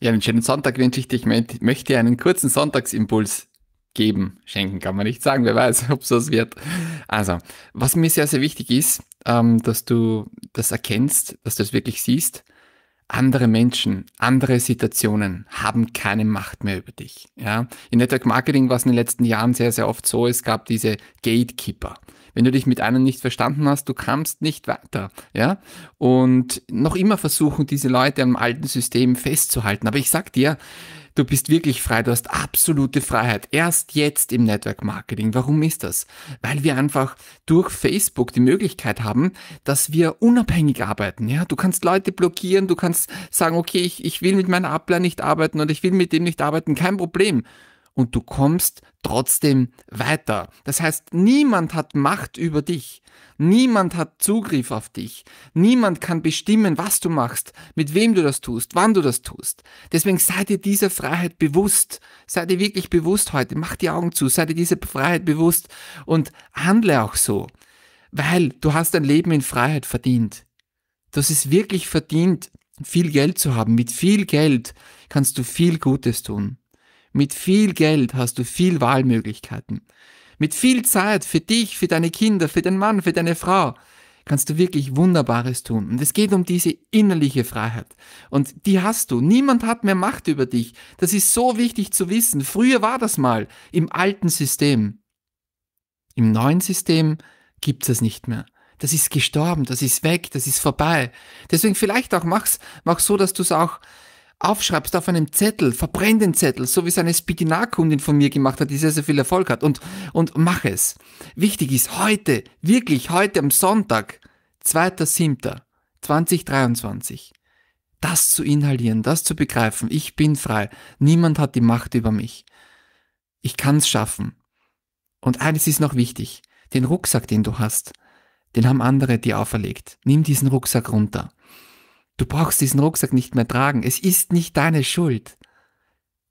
Ja, einen schönen Sonntag wünsche ich dir. Ich möchte dir einen kurzen Sonntagsimpuls geben. Schenken kann man nicht sagen, wer weiß, ob es was wird. Also, was mir sehr, sehr wichtig ist, ähm, dass du das erkennst, dass du es wirklich siehst andere Menschen, andere Situationen haben keine Macht mehr über dich. Ja? In Network Marketing war es in den letzten Jahren sehr, sehr oft so, es gab diese Gatekeeper. Wenn du dich mit einem nicht verstanden hast, du kamst nicht weiter. Ja? Und noch immer versuchen diese Leute am alten System festzuhalten. Aber ich sag dir, Du bist wirklich frei, du hast absolute Freiheit. Erst jetzt im Network Marketing. Warum ist das? Weil wir einfach durch Facebook die Möglichkeit haben, dass wir unabhängig arbeiten. Ja, du kannst Leute blockieren, du kannst sagen, okay, ich, ich will mit meiner Ablein nicht arbeiten und ich will mit dem nicht arbeiten. Kein Problem und du kommst trotzdem weiter. Das heißt, niemand hat Macht über dich. Niemand hat Zugriff auf dich. Niemand kann bestimmen, was du machst, mit wem du das tust, wann du das tust. Deswegen sei dir dieser Freiheit bewusst. Sei dir wirklich bewusst heute. Mach die Augen zu. Sei dir dieser Freiheit bewusst und handle auch so. Weil du hast dein Leben in Freiheit verdient. Das ist wirklich verdient, viel Geld zu haben. Mit viel Geld kannst du viel Gutes tun. Mit viel Geld hast du viel Wahlmöglichkeiten. Mit viel Zeit für dich, für deine Kinder, für den Mann, für deine Frau kannst du wirklich Wunderbares tun. Und es geht um diese innerliche Freiheit. Und die hast du. Niemand hat mehr Macht über dich. Das ist so wichtig zu wissen. Früher war das mal im alten System. Im neuen System gibt es nicht mehr. Das ist gestorben, das ist weg, das ist vorbei. Deswegen vielleicht auch mach's, mach so, dass du es auch aufschreibst auf einem Zettel, verbrenn den Zettel, so wie es eine Spiginar-Kundin von mir gemacht hat, die sehr, sehr viel Erfolg hat und, und mach es. Wichtig ist heute, wirklich heute am Sonntag, 2.7.2023, das zu inhalieren, das zu begreifen, ich bin frei, niemand hat die Macht über mich. Ich kann es schaffen. Und eines ist noch wichtig, den Rucksack, den du hast, den haben andere dir auferlegt. Nimm diesen Rucksack runter. Du brauchst diesen Rucksack nicht mehr tragen. Es ist nicht deine Schuld.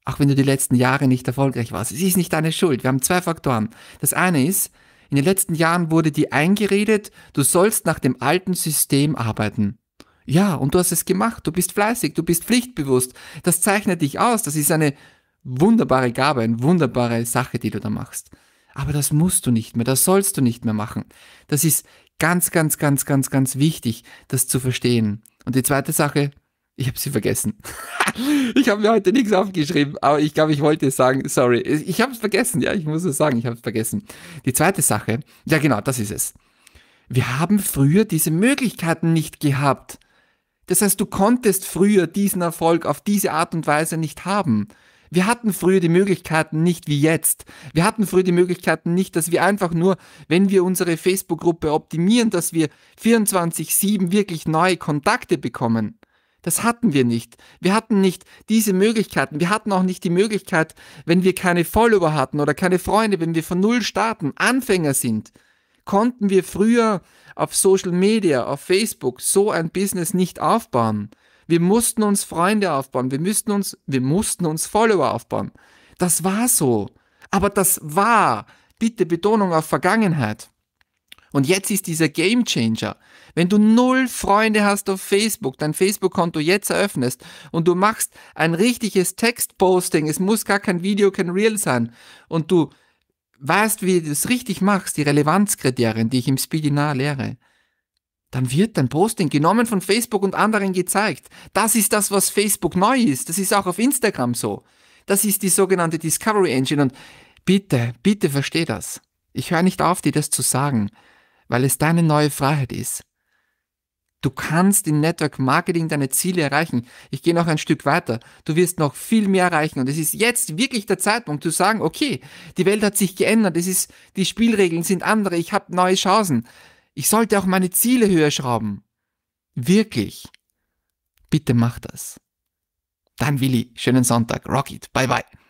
Auch wenn du die letzten Jahre nicht erfolgreich warst. Es ist nicht deine Schuld. Wir haben zwei Faktoren. Das eine ist, in den letzten Jahren wurde dir eingeredet, du sollst nach dem alten System arbeiten. Ja, und du hast es gemacht. Du bist fleißig, du bist pflichtbewusst. Das zeichnet dich aus. Das ist eine wunderbare Gabe, eine wunderbare Sache, die du da machst. Aber das musst du nicht mehr, das sollst du nicht mehr machen. Das ist ganz, ganz, ganz, ganz, ganz wichtig, das zu verstehen. Und die zweite Sache, ich habe sie vergessen. ich habe mir heute nichts aufgeschrieben, aber ich glaube, ich wollte sagen. Sorry, ich habe es vergessen. Ja, ich muss es sagen, ich habe es vergessen. Die zweite Sache, ja genau, das ist es. Wir haben früher diese Möglichkeiten nicht gehabt. Das heißt, du konntest früher diesen Erfolg auf diese Art und Weise nicht haben. Wir hatten früher die Möglichkeiten nicht wie jetzt. Wir hatten früher die Möglichkeiten nicht, dass wir einfach nur, wenn wir unsere Facebook-Gruppe optimieren, dass wir 24-7 wirklich neue Kontakte bekommen. Das hatten wir nicht. Wir hatten nicht diese Möglichkeiten. Wir hatten auch nicht die Möglichkeit, wenn wir keine Follower hatten oder keine Freunde, wenn wir von Null starten, Anfänger sind, konnten wir früher auf Social Media, auf Facebook so ein Business nicht aufbauen. Wir mussten uns Freunde aufbauen. Wir müssten uns, wir mussten uns Follower aufbauen. Das war so. Aber das war, bitte Betonung auf Vergangenheit. Und jetzt ist dieser Game Changer. Wenn du null Freunde hast auf Facebook, dein Facebook-Konto jetzt eröffnest und du machst ein richtiges Textposting, es muss gar kein Video, kein Reel sein, und du weißt, wie du es richtig machst, die Relevanzkriterien, die ich im Speedinar lehre, dann wird dein Posting genommen von Facebook und anderen gezeigt. Das ist das, was Facebook neu ist. Das ist auch auf Instagram so. Das ist die sogenannte Discovery Engine und bitte, bitte versteh das. Ich höre nicht auf, dir das zu sagen, weil es deine neue Freiheit ist. Du kannst in Network Marketing deine Ziele erreichen. Ich gehe noch ein Stück weiter. Du wirst noch viel mehr erreichen. Und es ist jetzt wirklich der Zeitpunkt zu sagen, okay, die Welt hat sich geändert. Es ist, die Spielregeln sind andere. Ich habe neue Chancen. Ich sollte auch meine Ziele höher schrauben. Wirklich. Bitte mach das. Dann Willi, schönen Sonntag. Rocket. Bye bye.